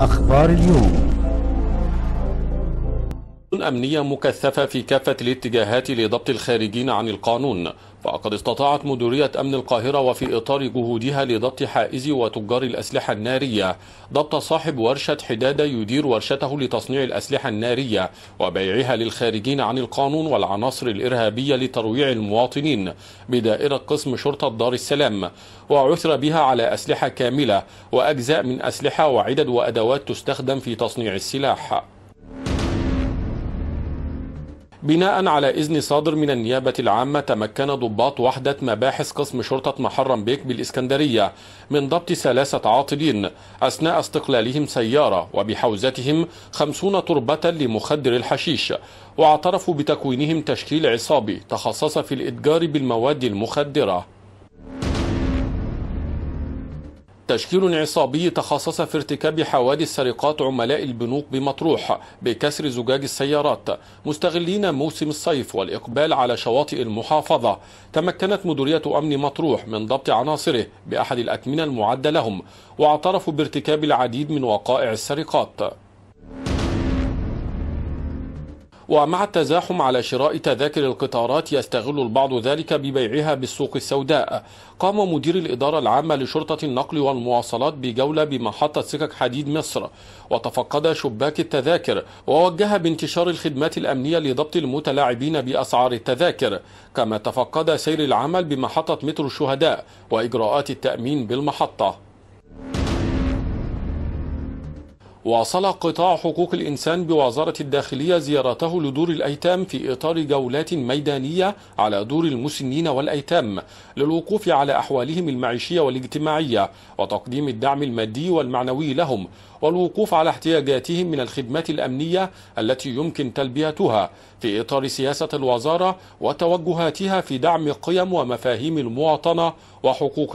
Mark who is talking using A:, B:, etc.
A: أخبار اليوم أمنية مكثفة في كافة الاتجاهات لضبط الخارجين عن القانون فقد استطاعت مديرية أمن القاهرة وفي إطار جهودها لضبط حائز وتجار الأسلحة النارية ضبط صاحب ورشة حدادة يدير ورشته لتصنيع الأسلحة النارية وبيعها للخارجين عن القانون والعناصر الإرهابية لترويع المواطنين بدائرة قسم شرطة دار السلام وعثر بها على أسلحة كاملة وأجزاء من أسلحة وعدد وأدوات تستخدم في تصنيع السلاح بناء على إذن صادر من النيابة العامة تمكن ضباط وحدة مباحث قسم شرطة محرم بيك بالإسكندرية من ضبط ثلاثة عاطلين أثناء استقلالهم سيارة وبحوزتهم خمسون تربة لمخدر الحشيش واعترفوا بتكوينهم تشكيل عصابي تخصص في الإتجار بالمواد المخدرة تشكيل عصابي تخصص في ارتكاب حوادث سرقات عملاء البنوك بمطروح بكسر زجاج السيارات مستغلين موسم الصيف والإقبال على شواطئ المحافظة تمكنت مديرية أمن مطروح من ضبط عناصره بأحد الأكمنة المعدة لهم واعترفوا بارتكاب العديد من وقائع السرقات ومع التزاحم على شراء تذاكر القطارات يستغل البعض ذلك ببيعها بالسوق السوداء قام مدير الإدارة العامة لشرطة النقل والمواصلات بجولة بمحطة سكك حديد مصر وتفقد شباك التذاكر ووجه بانتشار الخدمات الأمنية لضبط المتلاعبين بأسعار التذاكر كما تفقد سير العمل بمحطة مترو الشهداء وإجراءات التأمين بالمحطة واصل قطاع حقوق الإنسان بوزارة الداخلية زيارته لدور الأيتام في إطار جولات ميدانية على دور المسنين والأيتام للوقوف على أحوالهم المعيشية والاجتماعية وتقديم الدعم المادي والمعنوي لهم والوقوف على احتياجاتهم من الخدمات الأمنية التي يمكن تلبيتها في إطار سياسة الوزارة وتوجهاتها في دعم قيم ومفاهيم المواطنة وحقوق